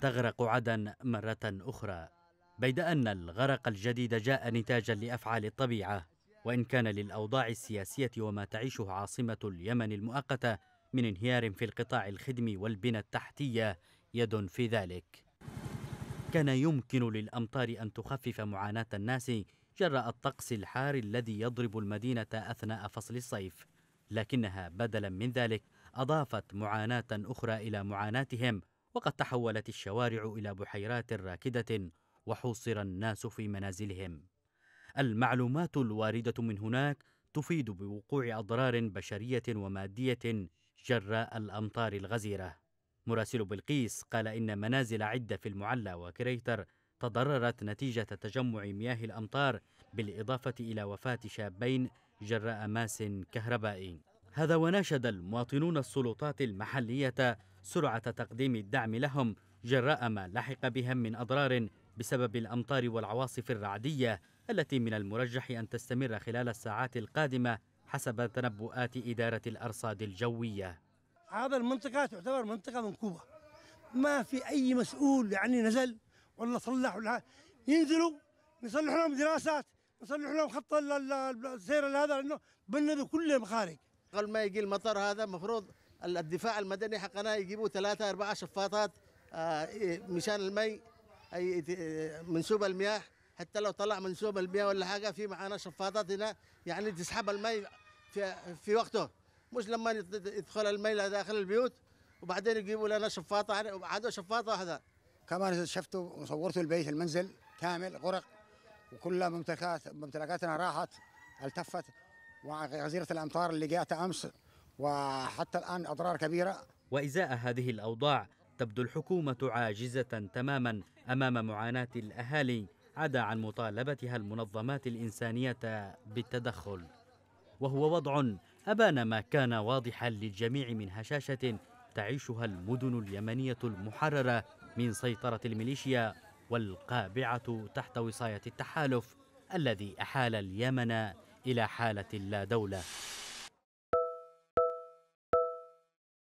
تغرق عدن مرة أخرى بيد أن الغرق الجديد جاء نتاجا لأفعال الطبيعة وإن كان للأوضاع السياسية وما تعيشه عاصمة اليمن المؤقتة من انهيار في القطاع الخدمي والبنى التحتية يد في ذلك كان يمكن للأمطار أن تخفف معاناة الناس جراء الطقس الحار الذي يضرب المدينة أثناء فصل الصيف لكنها بدلا من ذلك أضافت معاناة أخرى إلى معاناتهم وقد تحولت الشوارع إلى بحيرات راكدة وحوصر الناس في منازلهم. المعلومات الواردة من هناك تفيد بوقوع أضرار بشرية ومادية جراء الأمطار الغزيرة. مراسل بلقيس قال إن منازل عدة في المعلى وكريتر تضررت نتيجة تجمع مياه الأمطار بالإضافة إلى وفاة شابين جراء ماس كهربائي هذا وناشد المواطنون السلطات المحلية سرعة تقديم الدعم لهم جراء ما لحق بهم من أضرار بسبب الأمطار والعواصف الرعدية التي من المرجح أن تستمر خلال الساعات القادمة حسب تنبؤات إدارة الأرصاد الجوية هذا المنطقة تعتبر منطقة منكوبة ما في أي مسؤول يعني نزل ولا صلح ولا ينزلوا نصلح لهم دراسات نصلح لهم خط السير هذا لأنه بندوا كل المخارج قبل ما يجي المطر هذا المفروض الدفاع المدني حقنا يجيبوا ثلاثة أربعة شفاطات آه، إيه، مشان المي أي إيه، منسوب المياه حتى لو طلع منسوب المياه ولا حاجة في معانا شفاطات هنا يعني تسحب المي في, في وقته مش لما يدخل المي داخل البيوت وبعدين يجيبوا لنا شفاطة وعادوا يعني شفاطة واحدة كما شفتوا وصورتوا البيت المنزل كامل غرق وكل ممتلكات ممتلكاتنا راحت التفت وغزيرة الأمطار اللي جاءت أمس وحتى الآن أضرار كبيرة وإزاء هذه الأوضاع تبدو الحكومة عاجزة تماما أمام معاناة الأهالي عدا عن مطالبتها المنظمات الإنسانية بالتدخل وهو وضع أبان ما كان واضحا للجميع من هشاشة تعيشها المدن اليمنية المحررة من سيطرة الميليشيا والقابعة تحت وصاية التحالف الذي أحال اليمن إلى حالة لا دولة